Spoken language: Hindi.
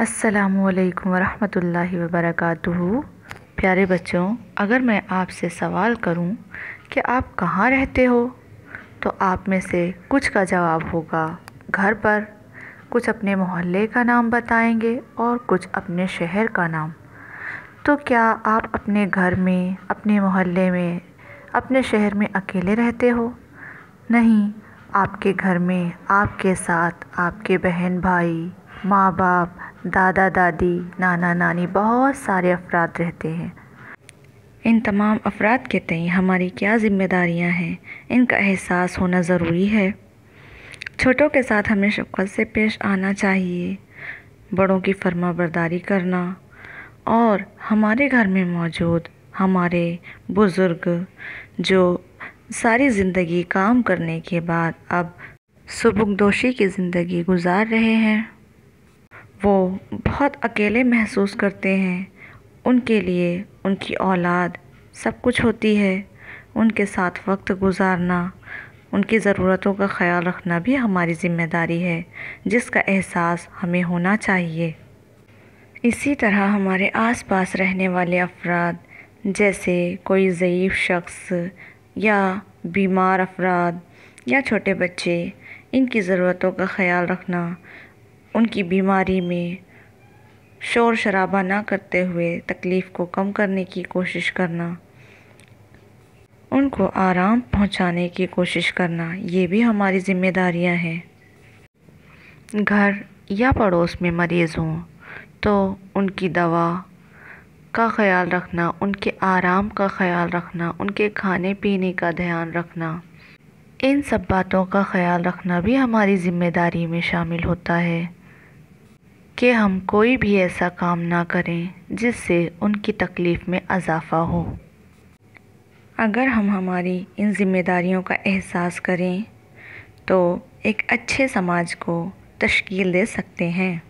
असलकम वरहमतुल्लाहि वबरकातुहू प्यारे बच्चों अगर मैं आपसे सवाल करूं कि आप कहाँ रहते हो तो आप में से कुछ का जवाब होगा घर पर कुछ अपने मोहल्ले का नाम बताएंगे और कुछ अपने शहर का नाम तो क्या आप अपने घर में अपने मोहल्ले में अपने शहर में अकेले रहते हो नहीं आपके घर में आपके साथ आपके बहन भाई माँ बाप दादा दादी नाना नानी बहुत सारे अफराद रहते हैं इन तमाम अफराद के तय हमारी क्या ज़िम्मेदारियां हैं इनका एहसास होना ज़रूरी है छोटों के साथ हमें शफकत से पेश आना चाहिए बड़ों की फर्मा बरदारी करना और हमारे घर में मौजूद हमारे बुज़ुर्ग जो सारी ज़िंदगी काम करने के बाद अब सबकदोशी की ज़िंदगी गुजार रहे हैं वो बहुत अकेले महसूस करते हैं उनके लिए उनकी औलाद सब कुछ होती है उनके साथ वक्त गुजारना उनकी ज़रूरतों का ख्याल रखना भी हमारी ज़िम्मेदारी है जिसका एहसास हमें होना चाहिए इसी तरह हमारे आसपास रहने वाले अफराद जैसे कोई ज़यीफ़ शख्स या बीमार अफराद या छोटे बच्चे इनकी ज़रूरतों का ख्याल रखना उनकी बीमारी में शोर शराबा ना करते हुए तकलीफ़ को कम करने की कोशिश करना उनको आराम पहुंचाने की कोशिश करना ये भी हमारी ज़िम्मेदारियां हैं घर या पड़ोस में मरीज़ हों तो उनकी दवा का ख्याल रखना उनके आराम का ख्याल रखना उनके खाने पीने का ध्यान रखना इन सब बातों का ख्याल रखना भी हमारी ज़िम्मेदारी में शामिल होता है कि हम कोई भी ऐसा काम ना करें जिससे उनकी तकलीफ़ में अजाफ़ा हो अगर हम हमारी इन ज़िम्मेदारियों का एहसास करें तो एक अच्छे समाज को तश्कील दे सकते हैं